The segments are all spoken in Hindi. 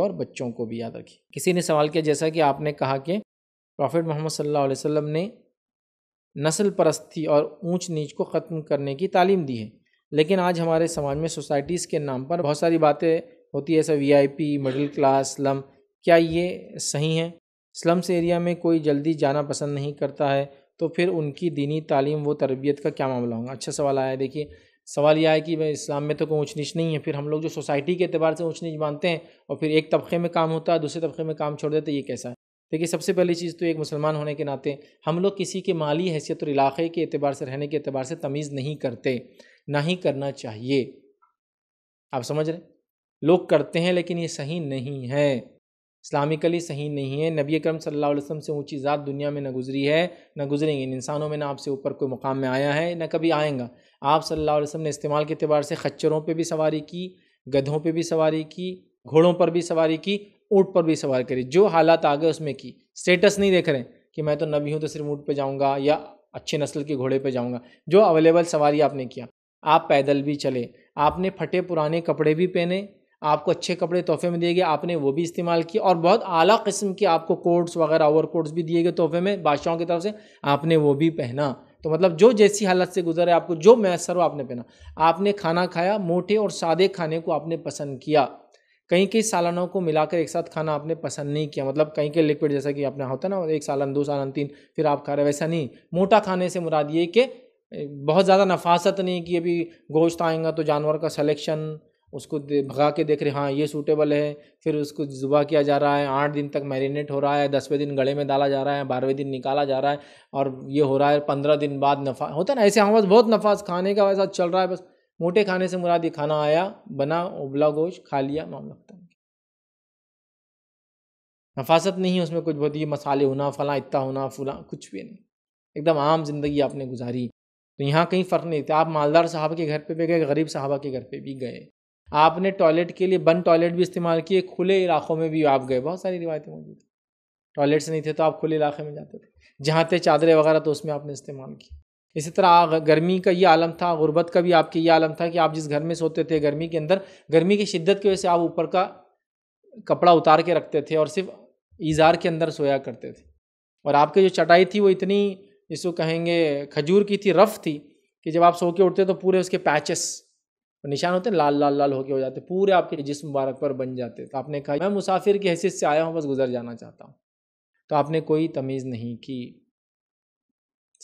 और बच्चों को भी याद रखिए किसी ने सवाल किया जैसा कि आपने कहा कि प्रॉफिट मोहम्मद सल्लल्लाहु अलैहि वसल्लम ने नस्ल परस्ती और ऊंच नीच को ख़त्म करने की तालीम दी है लेकिन आज हमारे समाज में सोसाइटीज़ के नाम पर बहुत सारी बातें होती है ऐसा पी मिडिल क्लास स्लम क्या ये सही हैं स्लम्स एरिया में कोई जल्दी जाना पसंद नहीं करता है तो फिर उनकी दीनी तालीम व तरबियत का क्या मामला होगा अच्छा सवाल आया देखिए सवाल यह है कि भाई इस्लाम में तो कोई ऊँच नीच नहीं है फिर हम लोग जो सोसाइटी के अतबार से ऊँच नीच मानते हैं और फिर एक तबके में काम होता है दूसरे तबके में काम छोड़ देते ये कैसा है देखिए सबसे पहली चीज़ तो एक मुसलमान होने के नाते हम लोग किसी के माली हैसियत और इलाके के अतबार से रहने के अतबार से तमीज़ नहीं करते ना ही करना चाहिए आप समझ रहे लोग करते हैं लेकिन ये सही नहीं है इस्लामिकली सही नहीं है नबी करम सल्लल्लाहु अलैहि वसल्लम से ऊंची ज़ात दुनिया में ना गुजरी है ना गुजरेंगे इन इंसानों में ना आपसे ऊपर कोई मुकाम में आया है ना कभी आएगा आप सल्लल्लाहु अलैहि वसल्लम ने इस्तेमाल के अतबार से खच्चरों पे भी सवारी की गधों पे भी सवारी की घोड़ों पर भी सवारी की ऊँट पर भी सवारी करी जो हालात आ गए उसमें की स्टेटस नहीं देख रहे कि मैं तो नबी हूँ तो सिर्फ ऊँट पर जाऊँगा या अच्छे नस्ल के घोड़े पर जाऊँगा जो अवेलेबल सवारी आपने किया आप पैदल भी चले आपने फटे पुराने कपड़े भी पहने आपको अच्छे कपड़े तोहफे में दिए गए आपने वो भी इस्तेमाल किया और बहुत आला किस्म के आपको कोट्स वगैरह ओवर कोट्स भी दिए गए तोहफे में बादशाहों की तरफ से आपने वो भी पहना तो मतलब जो जैसी हालत से गुजरे आपको जो मैसर हो आपने पहना आपने खाना खाया मोटे और सादे खाने को आपने पसंद किया कहीं कई सालानों को मिलाकर एक साथ खाना आपने पसंद नहीं किया मतलब कहीं के लिक्विड जैसा कि आपने होता ना एक सालन दो सालन तीन फिर आप खा रहे वैसा नहीं मोटा खाने से मुराद ये कि बहुत ज़्यादा नफासत नहीं कि अभी गोश्त आएगा तो जानवर का सलेक्शन उसको भगा के देख रहे हाँ ये सूटेबल है फिर उसको जुबा किया जा रहा है आठ दिन तक मैरिनेट हो रहा है दसवें दिन गले में डाला जा रहा है बारहवें दिन निकाला जा रहा है और ये हो रहा है पंद्रह दिन बाद नफा होता है ना ऐसे हमारे बहुत नफाज खाने का वैसा चल रहा है बस मोटे खाने से मुराद ये खाना आया बना उबला गोश्त खा लिया मामला खत्म नफासत नहीं है उसमें कुछ बहुत ये मसाले होना फला इतना होना फुला कुछ भी नहीं एकदम आम जिंदगी आपने गुजारी तो यहाँ कहीं फ़र्क नहीं था आप मालदार साहब के घर पे भी गए गरीब साहबा के घर पे भी गए आपने टॉयलेट के लिए बंद टॉयलेट भी इस्तेमाल किए खुले इलाकों में भी आप गए बहुत सारी रिवायतें मौजूद हैं टॉयलेट्स नहीं थे तो आप खुले इलाके में जाते थे जहाँ थे चादरें वगैरह तो उसमें आपने इस्तेमाल की इसी तरह गर्मी का ये आलम था गुर्बत का भी आपके ये आलम था कि आप जिस घर में सोते थे गर्मी के अंदर गर्मी की शिद्दत की वजह से आप ऊपर का कपड़ा उतार के रखते थे और सिर्फ ईजार के अंदर सोया करते थे और आपकी जो चटाई थी वो इतनी जिसको कहेंगे खजूर की थी रफ़ थी कि जब आप सो के उठते तो पूरे उसके पैचेस निशान होते हैं लाल लाल लाल होके हो जाते पूरे आपके जिसम मुबारक पर बन जाते तो आपने कहा मैं मुसाफिर की हैसियत से आया हूँ बस गुजर जाना चाहता हूँ तो आपने कोई तमीज़ नहीं की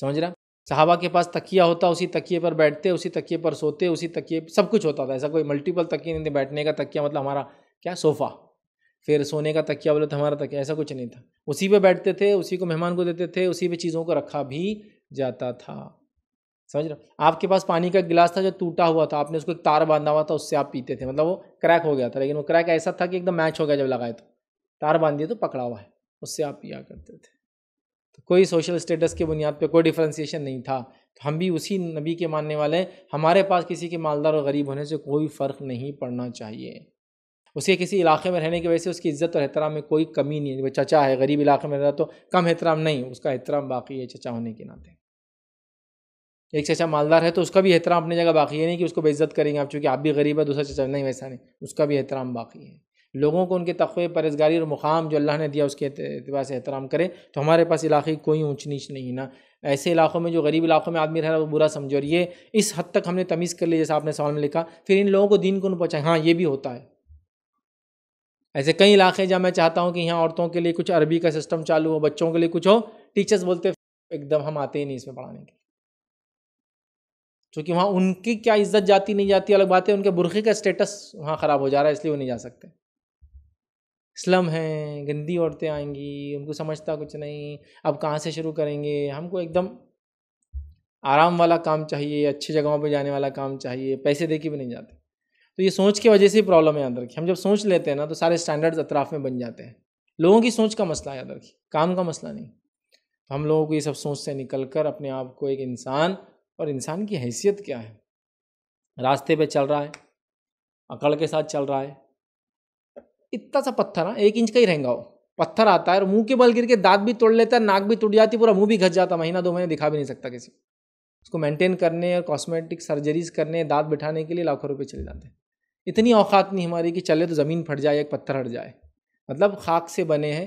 समझ रहा साहबा के पास तकिया होता उसी तकिए पर बैठते उसी तकिए पर सोते उसी तकिए सब कुछ होता था ऐसा कोई मल्टीपल तकिए नहीं थे बैठने का तकिया मतलब हमारा क्या सोफ़ा फिर सोने का तकिया बोले तो हमारा तकिया ऐसा कुछ नहीं था उसी पे बैठते थे उसी को मेहमान को देते थे उसी पे चीज़ों को रखा भी जाता था समझ रहे हो आपके पास पानी का गिलास था जो टूटा हुआ था आपने उसको एक तार बांधा हुआ था उससे आप पीते थे मतलब वो क्रैक हो गया था लेकिन वो क्रैक ऐसा था कि एकदम मैच हो गया जब लगाए तो तार बांध दिए तो पकड़ा हुआ है उससे आप पिया करते थे तो कोई सोशल स्टेटस की बुनियाद पर कोई डिफ्रेंसीशन नहीं था तो हम भी उसी नबी के मानने वाले हैं हमारे पास किसी के मालदार और गरीब होने से कोई फ़र्क नहीं पड़ना चाहिए उसके किसी इलाके में रहने की वजह से उसकी इज्जत और एहतराम में कोई कमी नहीं है चचा है गरीब इलाके में रहता तो कम एहतराम नहीं उसका एहतराम बाकी है चचा होने के नाते एक चचा मालदार है तो उसका भी एहतराम अपनी जगह बाकी है नहीं कि उसको बेइज्जत करेंगे आप चूँकि आप भी गरीब है दूसरा चचा नहीं वैसा नहीं उसका भी एहतराम बाकी है लोगों को उनके तखवे परहेजगारी और मुकाम जो अल्लाह ने दिया उसके अतबार से एहतराम करें तो हमारे पास इलाके की कोई ऊँच नीच नहीं है ना ऐसे इलाकों में जो गरीब इलाकों में आदमी रह रहा है वो बुरा समझो और ये इस हद तक हमने तमीज़ कर लिया जैसा आपने सवाल में लिखा फिर इन लोगों को दीन को पहुँचाए हाँ ये भी होता है ऐसे कई इलाके जहाँ मैं चाहता हूँ कि यहाँ औरतों के लिए कुछ अरबी का सिस्टम चालू हो बच्चों के लिए कुछ हो टीचर्स बोलते एकदम हम आते ही नहीं इसमें पढ़ाने के चूँकि वहाँ उनकी क्या इज्जत जाती नहीं जाती अलग बात है उनके बुरखे का स्टेटस वहाँ ख़राब हो जा रहा है इसलिए वो नहीं जा सकते स्लम हैं गंदी औरतें आएंगी उनको समझता कुछ नहीं अब कहाँ से शुरू करेंगे हमको एकदम आराम वाला काम चाहिए अच्छी जगहों पर जाने वाला काम चाहिए पैसे दे के भी नहीं जाते तो ये सोच की वजह से ही प्रॉब्लम है याद रखिए हम जब सोच लेते हैं ना तो सारे स्टैंडर्ड्स अतराफ में बन जाते हैं लोगों की सोच का मसला याद रखिए काम का मसला नहीं तो हम लोगों को ये सब सोच से निकल कर अपने आप को एक इंसान और इंसान की हैसियत क्या है रास्ते पे चल रहा है अकड़ के साथ चल रहा है इतना सा पत्थर हाँ एक इंच का ही रहेंगे वो पत्थर आता है और मुंह के बल गिर के दांत भी तोड़ लेता है नाक भी टूट जाती पूरा मुंह भी घस जाता महीना दो महीने दिखा भी नहीं सकता किसी उसको मेंटेन करने और कॉस्मेटिक सर्जरीज करने दांत बिठाने के लिए लाखों रुपये चले जाते हैं इतनी औकात नहीं हमारी कि चले तो ज़मीन फट जाए एक पत्थर हट जाए मतलब खाक से बने हैं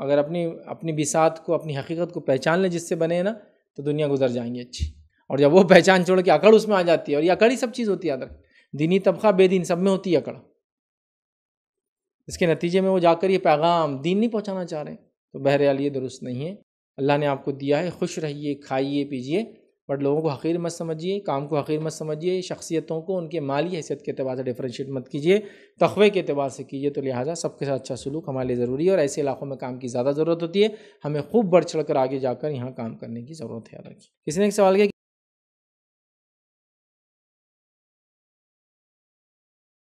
अगर अपनी अपनी बिसात को अपनी हकीकत को पहचान लें जिससे बने हैं ना तो दुनिया गुजर जाएंगी अच्छी और जब वो पहचान छोड़ के अकड़ उसमें आ जाती है और ये अकड़ ही सब चीज़ होती है अदर दीनी तबका बेदीन सब में होती है अकड़ इसके नतीजे में वो जाकर ये पैगाम दीन नहीं पहुँचाना चाह रहे तो बहरहाल ये दुरुस्त नहीं है अल्लाह ने आपको दिया है खुश रहिए खाइए पीजिए बट लोगों को हकीर मत समझिए काम को हकीर मत समझिए शख्सियतों को उनके माली हैसियत के अतबार से डिफ्रेंशिएट मत कीजिए तखबे के अतबार से कीजिए तो लिहाजा सबके साथ अच्छा सलूक हमारे लिए ज़रूरी है और ऐसे इलाकों में काम की ज़्यादा ज़रूरत होती है हमें खूब बढ़ चढ़ कर आगे जाकर यहाँ काम करने की ज़रूरत है याद रखिए किसी ने एक सवाल किया